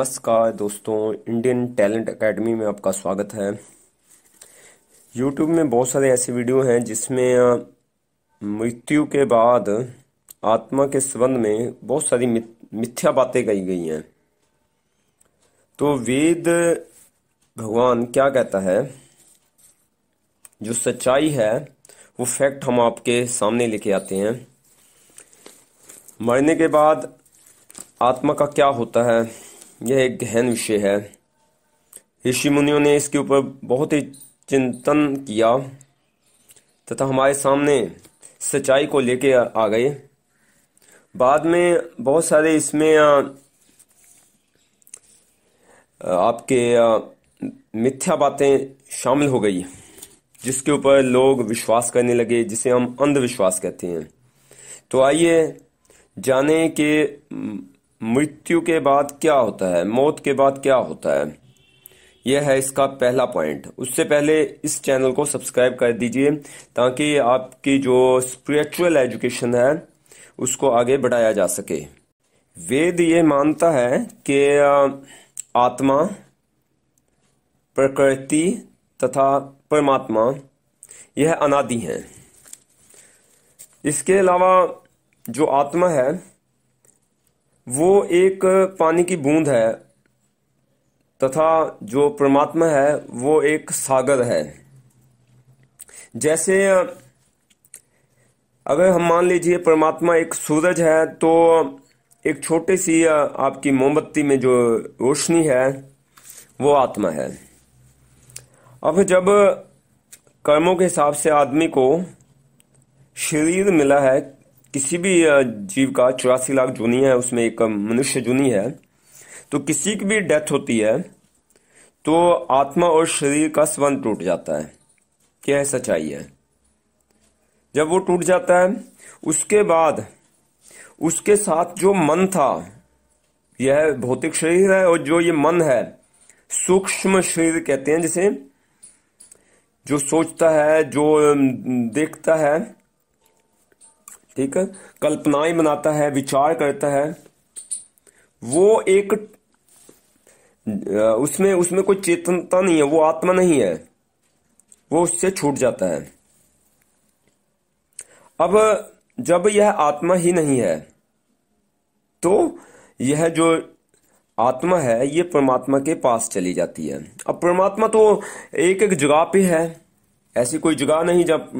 नमस्कार दोस्तों Indian talent academy में आपका स्वागत है यूट्यूब में बहुत सारे ऐसे वीडियो हैं जिसमें मृत्यु के बाद आत्मा के संबंध में बहुत सारी मिथ्या बातें कही गई हैं तो वेद भगवान क्या कहता है जो सच्चाई है वो फैक्ट हम आपके सामने लेके आते हैं मरने के बाद आत्मा का क्या होता है यह एक गहन विषय है ऋषि मुनियों ने इसके ऊपर बहुत ही चिंतन किया तथा हमारे सामने सच्चाई को लेके आ गए बाद में बहुत सारे इसमें आपके मिथ्या बातें शामिल हो गई जिसके ऊपर लोग विश्वास करने लगे जिसे हम अंधविश्वास कहते हैं तो आइए जाने के मृत्यु के बाद क्या होता है मौत के बाद क्या होता है यह है इसका पहला पॉइंट उससे पहले इस चैनल को सब्सक्राइब कर दीजिए ताकि आपकी जो स्पिरिचुअल एजुकेशन है उसको आगे बढ़ाया जा सके वेद ये मानता है कि आत्मा प्रकृति तथा परमात्मा यह अनादि हैं इसके अलावा जो आत्मा है वो एक पानी की बूंद है तथा जो परमात्मा है वो एक सागर है जैसे अगर हम मान लीजिए परमात्मा एक सूरज है तो एक छोटी सी आपकी मोमबत्ती में जो रोशनी है वो आत्मा है अब जब कर्मों के हिसाब से आदमी को शरीर मिला है किसी भी जीव का चौरासी लाख जूनी है उसमें एक मनुष्य जूनी है तो किसी की भी डेथ होती है तो आत्मा और शरीर का संबंध टूट जाता है क्या सच्चाई है जब वो टूट जाता है उसके बाद उसके साथ जो मन था यह भौतिक शरीर है और जो ये मन है सूक्ष्म शरीर कहते हैं जिसे जो सोचता है जो देखता है ठीक है कल्पनाएं बनाता है विचार करता है वो एक उसमें उसमें कोई चेतनता नहीं है वो आत्मा नहीं है वो उससे छूट जाता है अब जब यह आत्मा ही नहीं है तो यह जो आत्मा है ये परमात्मा के पास चली जाती है अब परमात्मा तो एक एक जगह पे है ऐसी कोई जगह नहीं जब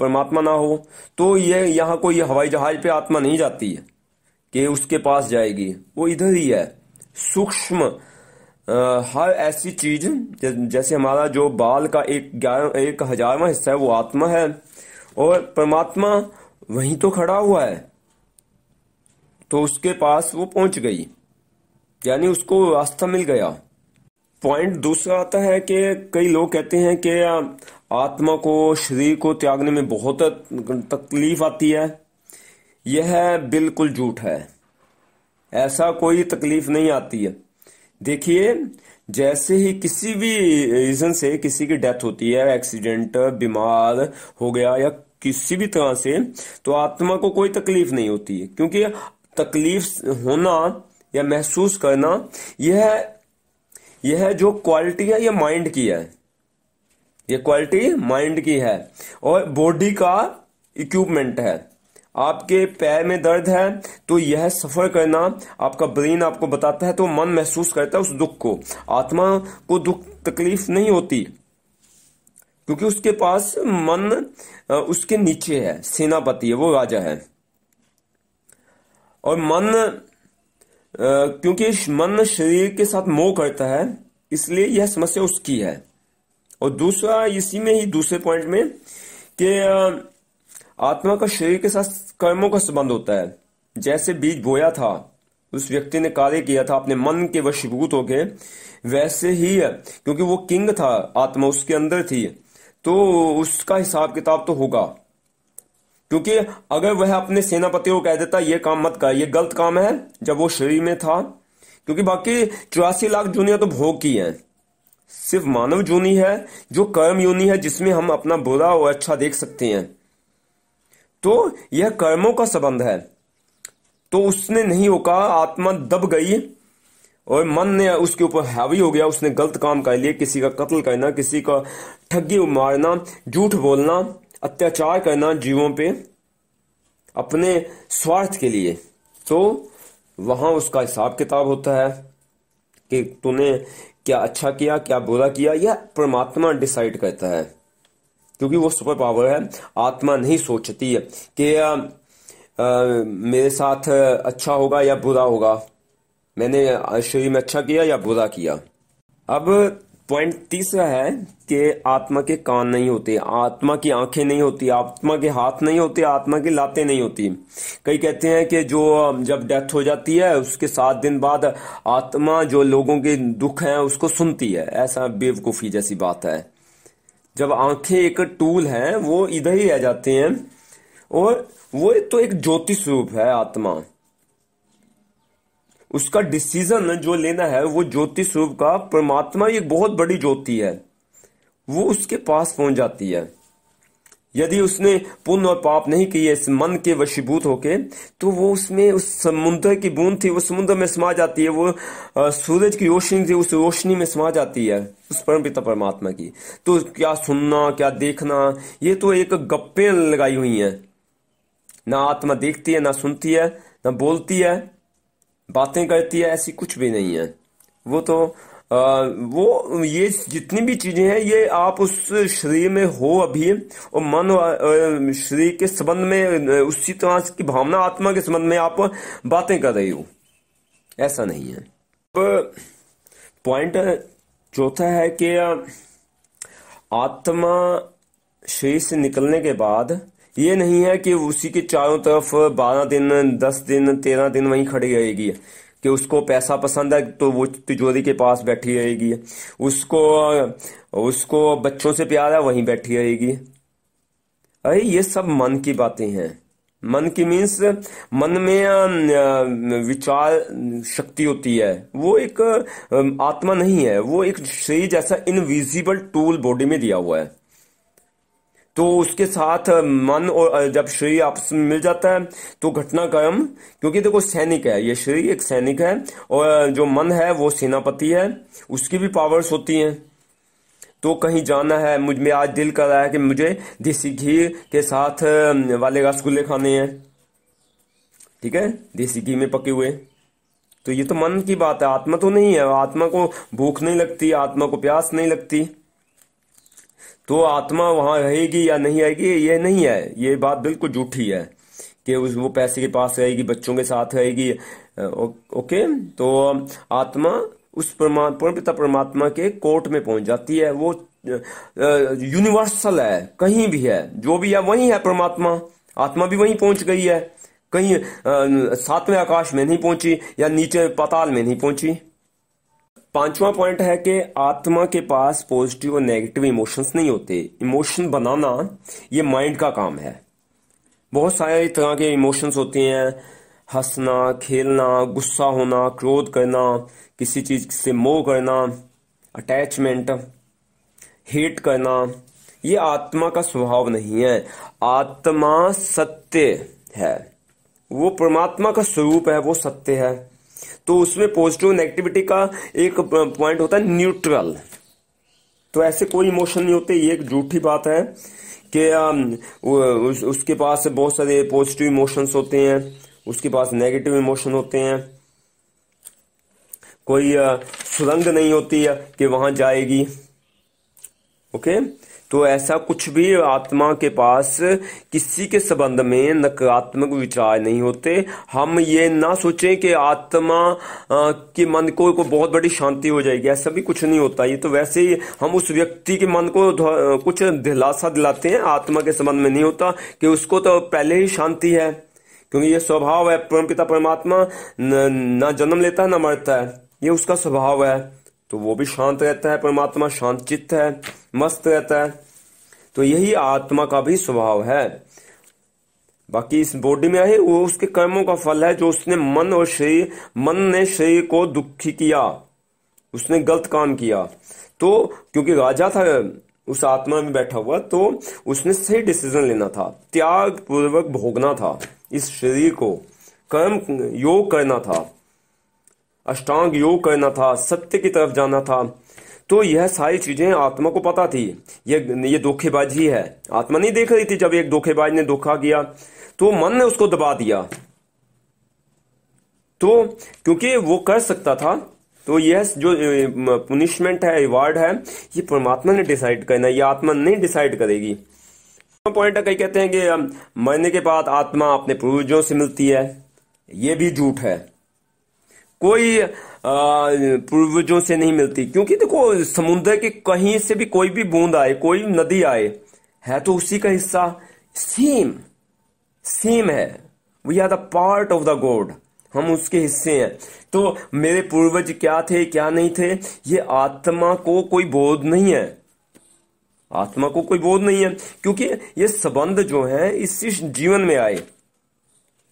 परमात्मा ना हो तो ये यहाँ कोई हवाई जहाज पे आत्मा नहीं जाती है कि उसके पास जाएगी वो इधर ही है सूक्ष्म हर ऐसी चीज जैसे हमारा जो बाल का एक ग्यारह एक हजारवा हिस्सा है वो आत्मा है और परमात्मा वहीं तो खड़ा हुआ है तो उसके पास वो पहुंच गई यानी उसको रास्ता मिल गया पॉइंट दूसरा आता है कि कई लोग कहते हैं कि आत्मा को शरीर को त्यागने में बहुत तकलीफ आती है यह बिल्कुल झूठ है ऐसा कोई तकलीफ नहीं आती है देखिए जैसे ही किसी भी रीजन से किसी की डेथ होती है एक्सीडेंट बीमार हो गया या किसी भी तरह से तो आत्मा को कोई तकलीफ नहीं होती है क्योंकि तकलीफ होना या महसूस करना यह यह है जो क्वालिटी है यह माइंड की है यह क्वालिटी माइंड की है और बॉडी का इक्विपमेंट है आपके पैर में दर्द है तो यह सफर करना आपका ब्रेन आपको बताता है तो मन महसूस करता है उस दुख को आत्मा को दुख तकलीफ नहीं होती क्योंकि उसके पास मन उसके नीचे है सेनापति है वो राजा है और मन क्योंकि मन शरीर के साथ मोह करता है इसलिए यह समस्या उसकी है और दूसरा इसी में ही दूसरे पॉइंट में कि आत्मा का शरीर के साथ कर्मों का संबंध होता है जैसे बीज बोया था उस व्यक्ति ने कार्य किया था अपने मन के वशीभूत होके वैसे ही है क्योंकि वो किंग था आत्मा उसके अंदर थी तो उसका हिसाब किताब तो होगा क्योंकि अगर वह अपने सेनापति को कह देता ये काम मत कर ये गलत काम है जब वो शरीर में था क्योंकि बाकी चौरासी लाख जूनिया तो भोग की है सिर्फ मानव जूनी है जो कर्म योनि है जिसमें हम अपना बुरा और अच्छा देख सकते हैं तो यह कर्मों का संबंध है तो उसने नहीं रोका आत्मा दब गई और मन ने उसके ऊपर हावी हो गया उसने गलत काम कर लिए किसी का कत्ल करना किसी का ठगी मारना झूठ बोलना अत्याचार करना जीवों पे अपने स्वार्थ के लिए तो वहां उसका हिसाब किताब होता है कि तूने क्या अच्छा किया क्या बुरा किया यह परमात्मा डिसाइड करता है क्योंकि वो सुपर पावर है आत्मा नहीं सोचती है कि आ, आ, मेरे साथ अच्छा होगा या बुरा होगा मैंने शरीर में अच्छा किया या बुरा किया अब पॉइंट तीसरा है कि आत्मा के कान नहीं होते आत्मा की आंखें नहीं होती आत्मा के हाथ नहीं होते आत्मा की लाते नहीं होती कई कहते हैं कि जो जब डेथ हो जाती है उसके सात दिन बाद आत्मा जो लोगों के दुख है उसको सुनती है ऐसा बेवकूफ़ी जैसी बात है जब आंखें एक टूल है वो इधर ही रह जाते हैं और वो तो एक ज्योति स्वरूप है आत्मा उसका डिसीजन जो लेना है वो ज्योति स्वरूप का परमात्मा एक बहुत बड़ी ज्योति है वो उसके पास पहुंच जाती है यदि उसने पुण्य और पाप नहीं किए इस मन के वशीभूत होके तो वो उसमें उस समुद्र की बूंद थी वो समुद्र में समा जाती है वो सूरज की रोशनी थी उस रोशनी में समा जाती है उस परम पिता परमात्मा की तो क्या सुनना क्या देखना ये तो एक गप्पे लगाई हुई है ना आत्मा देखती है ना सुनती है ना बोलती है बातें करती है ऐसी कुछ भी नहीं है वो तो आ, वो ये जितनी भी चीजें हैं ये आप उस शरीर में हो अभी और मन शरीर के संबंध में उसी तरह की भावना आत्मा के संबंध में आप बातें कर रही हो ऐसा नहीं है पॉइंट चौथा है कि आत्मा शरीर से निकलने के बाद ये नहीं है कि उसी के चारों तरफ बारह दिन दस दिन तेरह दिन वहीं खड़ी रहेगी कि उसको पैसा पसंद है तो वो तिजोरी के पास बैठी रहेगी उसको उसको बच्चों से प्यार है वहीं बैठी रहेगी अरे ये सब मन की बातें हैं मन की मीन्स मन में विचार शक्ति होती है वो एक आत्मा नहीं है वो एक शरीर जैसा इनविजिबल टूल बॉडी में दिया हुआ है तो उसके साथ मन और जब श्री आपस में मिल जाता है तो घटनाक्रम क्योंकि देखो सैनिक है ये श्री एक सैनिक है और जो मन है वो सेनापति है उसकी भी पावर्स होती हैं तो कहीं जाना है मुझ में आज दिल कर रहा है कि मुझे देसी घी के साथ वाले रसगुल्ले खाने हैं ठीक है देसी घी में पके हुए तो ये तो मन की बात है आत्मा तो नहीं है आत्मा को भूख नहीं लगती आत्मा को प्यास नहीं लगती तो आत्मा वहां रहेगी या नहीं आएगी ये नहीं है ये बात बिल्कुल झूठी है कि उस वो पैसे के पास रहेगी बच्चों के साथ रहेगी ओके तो आत्मा उस परमात्मा परमपिता परमात्मा के कोर्ट में पहुंच जाती है वो यूनिवर्सल है कहीं भी है जो भी है वही है परमात्मा आत्मा भी वहीं पहुंच गई है कहीं सातवें आकाश में नहीं पहुंची या नीचे पाताल में नहीं पहुंची पांचवा पॉइंट है कि आत्मा के पास पॉजिटिव और नेगेटिव इमोशंस नहीं होते इमोशन बनाना ये माइंड का काम है बहुत सारे तरह के इमोशंस होते हैं हंसना खेलना गुस्सा होना क्रोध करना किसी चीज से मोह करना अटैचमेंट हेट करना ये आत्मा का स्वभाव नहीं है आत्मा सत्य है वो परमात्मा का स्वरूप है वो सत्य है तो उसमें पॉजिटिव नेगेटिविटी का एक पॉइंट होता है न्यूट्रल तो ऐसे कोई इमोशन नहीं होते ये एक झूठी बात है कि उस, उसके पास बहुत सारे पॉजिटिव इमोशंस होते हैं उसके पास नेगेटिव इमोशन होते हैं कोई सुरंग नहीं होती है कि वहां जाएगी ओके तो ऐसा कुछ भी आत्मा के पास किसी के संबंध में नकारात्मक विचार नहीं होते हम ये ना सोचें कि आत्मा के मन को, को बहुत बड़ी शांति हो जाएगी ऐसा भी कुछ नहीं होता ये तो वैसे ही हम उस व्यक्ति के मन को कुछ दिलासा दिलाते हैं आत्मा के संबंध में नहीं होता कि उसको तो पहले ही शांति है क्योंकि ये स्वभाव है परम पिता परमात्मा न, ना जन्म लेता है ना मरता है ये उसका स्वभाव है तो वो भी शांत रहता है परमात्मा शांत चित्त है मस्त रहता है तो यही आत्मा का भी स्वभाव है बाकी इस बॉडी में आए वो उसके कर्मों का फल है जो उसने मन और शरीर मन ने शरीर को दुखी किया उसने गलत काम किया तो क्योंकि राजा था उस आत्मा में बैठा हुआ तो उसने सही डिसीजन लेना था त्याग पूर्वक भोगना था इस शरीर को कर्म योग करना था अष्टांग योग करना था सत्य की तरफ जाना था तो यह सारी चीजें आत्मा को पता थी ये ये धोखेबाजी है आत्मा नहीं देख रही थी जब एक धोखेबाज ने धोखा किया तो मन ने उसको दबा दिया तो क्योंकि वो कर सकता था तो यह जो पुनिशमेंट है रिवार्ड है ये परमात्मा ने डिसाइड करना ये आत्मा नहीं डिसाइड करेगी पॉइंट तो कई कहते हैं कि मरने के बाद आत्मा अपने पूर्वजों से मिलती है ये भी झूठ है कोई पूर्वजों से नहीं मिलती क्योंकि देखो समुद्र के कहीं से भी कोई भी बूंद आए कोई नदी आए है तो उसी का हिस्सा सेम सेम है we are the part of the god हम उसके हिस्से हैं तो मेरे पूर्वज क्या थे क्या नहीं थे ये आत्मा को कोई बोध नहीं है आत्मा को कोई बोध नहीं है क्योंकि ये संबंध जो है इसी जीवन में आए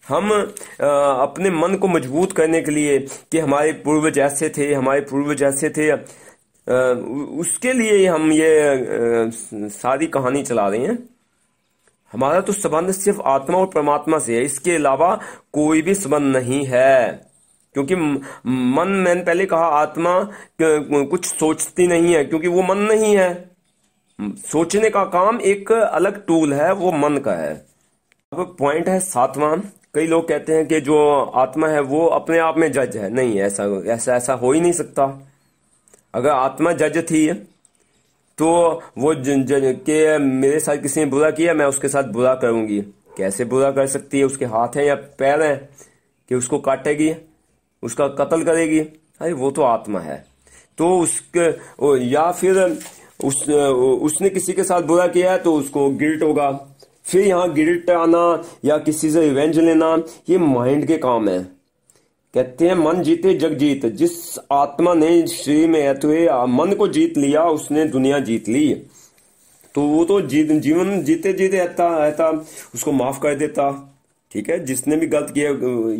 हम अपने मन को मजबूत करने के लिए कि हमारे पूर्व जैसे थे हमारे पूर्व जैसे थे उसके लिए हम ये सारी कहानी चला रहे हैं हमारा तो संबंध सिर्फ आत्मा और परमात्मा से है इसके अलावा कोई भी संबंध नहीं है क्योंकि मन मैंने पहले कहा आत्मा कुछ सोचती नहीं है क्योंकि वो मन नहीं है सोचने का काम एक अलग टूल है वो मन का है अब पॉइंट है सातवां कई लोग कहते हैं कि जो आत्मा है वो अपने आप में जज है नहीं ऐसा ऐसा ऐसा हो ही नहीं सकता अगर आत्मा जज थी तो वो जज के मेरे साथ किसी ने बुरा किया मैं उसके साथ बुरा करूंगी कैसे बुरा कर सकती है उसके हाथ है या पैर है कि उसको काटेगी उसका कत्ल करेगी अरे वो तो आत्मा है तो उसके या फिर उस उसने किसी के साथ बुरा किया है तो उसको गिल्ट होगा फिर यहाँ गिल्ट आना या किसी से रिवेंज लेना ये माइंड के काम है कहते हैं मन जीते जग जीत जिस आत्मा ने श्री में रहते हुए मन को जीत लिया उसने दुनिया जीत ली तो वो तो जीवन जीते जीते रहता रहता उसको माफ कर देता ठीक है जिसने भी गलत किया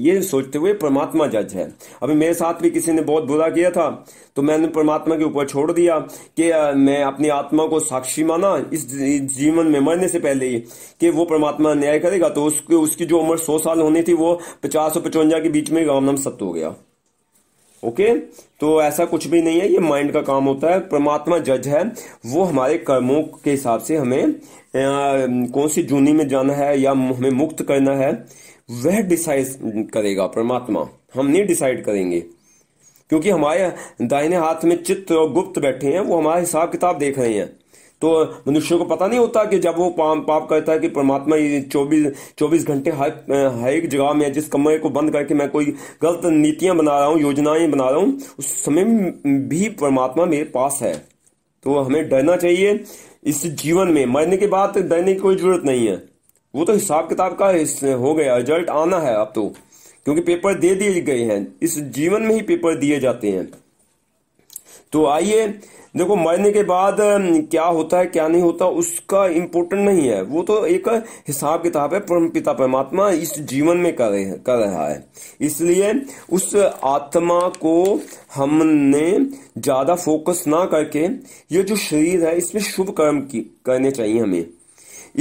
ये सोचते हुए परमात्मा जज है अभी मेरे साथ भी किसी ने बहुत बुरा किया था तो मैंने परमात्मा के ऊपर छोड़ दिया कि मैं अपनी आत्मा को साक्षी माना इस जीवन में मरने से पहले ही कि वो परमात्मा न्याय करेगा तो उसकी उसकी जो उम्र सौ साल होनी थी वो पचास और पचवंजा के बीच में राम नाम सत्य हो गया ओके तो ऐसा कुछ भी नहीं है ये माइंड का काम होता है परमात्मा जज है वो हमारे कर्मों के हिसाब से हमें कौन सी जूनी में जाना है या हमें मुक्त करना है वह डिसाइड करेगा परमात्मा हम नहीं डिसाइड करेंगे क्योंकि हमारे दाहिने हाथ में चित्त और गुप्त बैठे हैं वो हमारा हिसाब किताब देख रहे हैं तो मनुष्यों को पता नहीं होता कि जब वो पाप पाप करता है कि परमात्मा ये चौबीस चौबीस घंटे हर एक जगह में जिस कमरे को बंद करके मैं कोई गलत नीतियां बना रहा हूँ योजनाएं बना रहा हूँ उस समय भी परमात्मा मेरे पास है तो हमें डरना चाहिए इस जीवन में मरने के बाद डरने की कोई जरूरत नहीं है वो तो हिसाब किताब का हो गया रिजल्ट आना है अब तो क्योंकि पेपर दे दिए गए हैं इस जीवन में ही पेपर दिए जाते हैं तो आइए देखो मरने के बाद क्या होता है क्या नहीं होता उसका इम्पोर्टेंट नहीं है वो तो एक हिसाब किताब है परम पिता परमात्मा इस जीवन में कर कर रहा है इसलिए उस आत्मा को हमने ज्यादा फोकस ना करके ये जो शरीर है इसमें शुभ कर्म की करने चाहिए हमें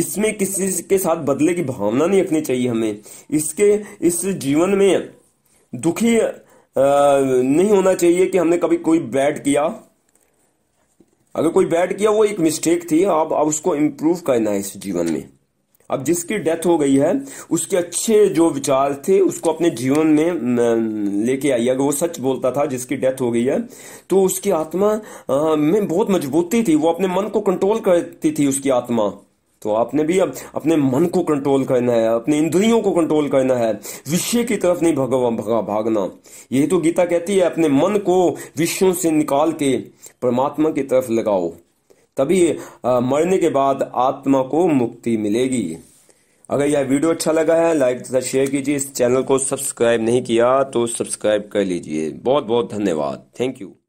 इसमें किसी के साथ बदले की भावना नहीं रखनी चाहिए हमें इसके इस जीवन में दुखी नहीं होना चाहिए कि हमने कभी कोई बैट किया अगर कोई बैट किया वो एक मिस्टेक थी अब अब उसको इम्प्रूव करना है इस जीवन में अब जिसकी डेथ हो गई है उसके अच्छे जो विचार थे उसको अपने जीवन में लेके आई अगर वो सच बोलता था जिसकी डेथ हो गई है तो उसकी आत्मा में बहुत मजबूती थी वो अपने मन को कंट्रोल करती थी उसकी आत्मा तो आपने भी अब अपने मन को कंट्रोल करना है अपने इंद्रियों को कंट्रोल करना है विषय की तरफ नहीं भगवान भगा भागना यही तो गीता कहती है अपने मन को विषयों से निकाल के परमात्मा की तरफ लगाओ तभी आ, मरने के बाद आत्मा को मुक्ति मिलेगी अगर यह वीडियो अच्छा लगा है लाइक तथा शेयर कीजिए इस चैनल को सब्सक्राइब नहीं किया तो सब्सक्राइब कर लीजिए बहुत बहुत धन्यवाद थैंक यू